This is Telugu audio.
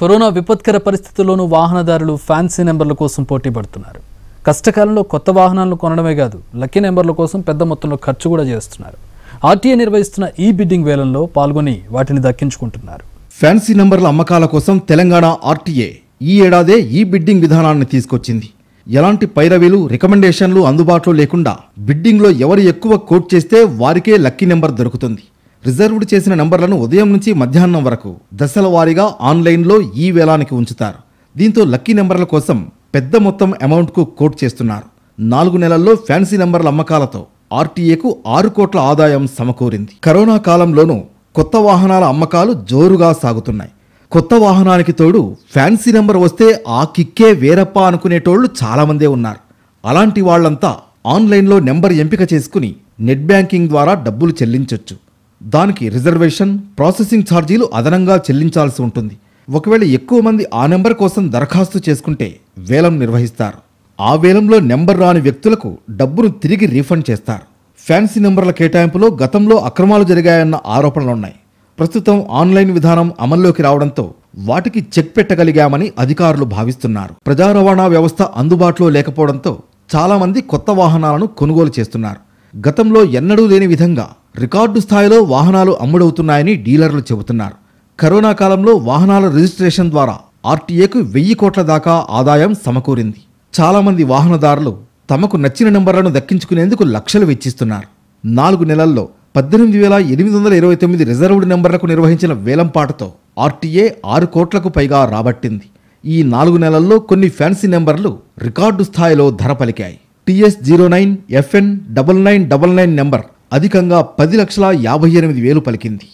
కరోనా విపత్కర పరిస్థితుల్లోనూ వాహనదారులు ఫ్యాన్సీ నెంబర్ల కోసం పోటీ పడుతున్నారు కష్టకాలంలో కొత్త వాహనాలను కొనడమే కాదు లక్కీ నెంబర్ల కోసం పెద్ద మొత్తంలో ఖర్చు కూడా చేస్తున్నారు ఆర్టీఏ నిర్వహిస్తున్న ఈ బిడ్డింగ్ వేలంలో పాల్గొని వాటిని దక్కించుకుంటున్నారు ఫ్యాన్సీ నెంబర్ల అమ్మకాల కోసం తెలంగాణ ఆర్టీఏ ఈ ఏడాదే ఈ బిడ్డింగ్ విధానాన్ని తీసుకొచ్చింది ఎలాంటి పైరవీలు రికమెండేషన్లు అందుబాటులో లేకుండా బిడ్డింగ్లో ఎవరు ఎక్కువ కోట్ చేస్తే వారికే లక్కీ నెంబర్ దొరుకుతుంది రిజర్వ్డ్ చేసిన నంబర్లను ఉదయం నుంచి మధ్యాహ్నం వరకు దశల వారీగా ఆన్లైన్లో ఈ వేలానికి ఉంచుతారు దీంతో లక్కీ నెంబర్ల కోసం పెద్ద మొత్తం అమౌంట్కు కోట్ చేస్తున్నారు నాలుగు నెలల్లో ఫ్యాన్సీ నెంబర్ల అమ్మకాలతో ఆర్టీఏకు ఆరు కోట్ల ఆదాయం సమకూరింది కరోనా కాలంలోనూ కొత్త వాహనాల అమ్మకాలు జోరుగా సాగుతున్నాయి కొత్త వాహనానికి తోడు ఫ్యాన్సీ నెంబర్ వస్తే ఆ కిక్కే వేరప్ప అనుకునేటోళ్లు చాలామందే ఉన్నారు అలాంటి వాళ్ళంతా ఆన్లైన్లో నెంబర్ ఎంపిక చేసుకుని నెట్ బ్యాంకింగ్ ద్వారా డబ్బులు చెల్లించొచ్చు దానికి రిజర్వేషన్ ప్రాసెసింగ్ ఛార్జీలు అదనంగా చెల్లించాల్సి ఉంటుంది ఒకవేళ ఎక్కువ మంది ఆ నెంబర్ కోసం దరఖాస్తు చేసుకుంటే వేలం నిర్వహిస్తారు ఆ వేలంలో నెంబర్ రాని వ్యక్తులకు డబ్బును తిరిగి రీఫండ్ చేస్తారు ఫ్యాన్సీ నెంబర్ల కేటాయింపులో గతంలో అక్రమాలు జరిగాయన్న ఆరోపణలున్నాయి ప్రస్తుతం ఆన్లైన్ విధానం అమల్లోకి రావడంతో వాటికి చెక్ పెట్టగలిగామని అధికారులు భావిస్తున్నారు ప్రజా రవాణా వ్యవస్థ అందుబాటులో లేకపోవడంతో చాలామంది కొత్త వాహనాలను కొనుగోలు చేస్తున్నారు గతంలో ఎన్నడూ లేని విధంగా రికార్డు స్థాయిలో వాహనాలు అమ్ముడవుతున్నాయని డీలర్లు చెబుతున్నారు కరోనా కాలంలో వాహనాల రిజిస్ట్రేషన్ ద్వారా ఆర్టీఏకు వెయ్యి కోట్ల దాకా ఆదాయం సమకూరింది చాలామంది వాహనదారులు తమకు నచ్చిన నెంబర్లను దక్కించుకునేందుకు లక్షలు వెచ్చిస్తున్నారు నాలుగు నెలల్లో పద్దెనిమిది వేల ఎనిమిది వందల ఇరవై తొమ్మిది రిజర్వ్డ్ నెంబర్లకు నిర్వహించిన వేలంపాటతో ఆర్టీఏ ఆరు కోట్లకు పైగా రాబట్టింది ఈ నాలుగు నెలల్లో కొన్ని ఫ్యాన్సీ నెంబర్లు రికార్డు స్థాయిలో ధర పలికాయి TS zero nine FN double nine double nine number అధికంగా పది లక్షల యాభై ఎనిమిది వేలు పలికింది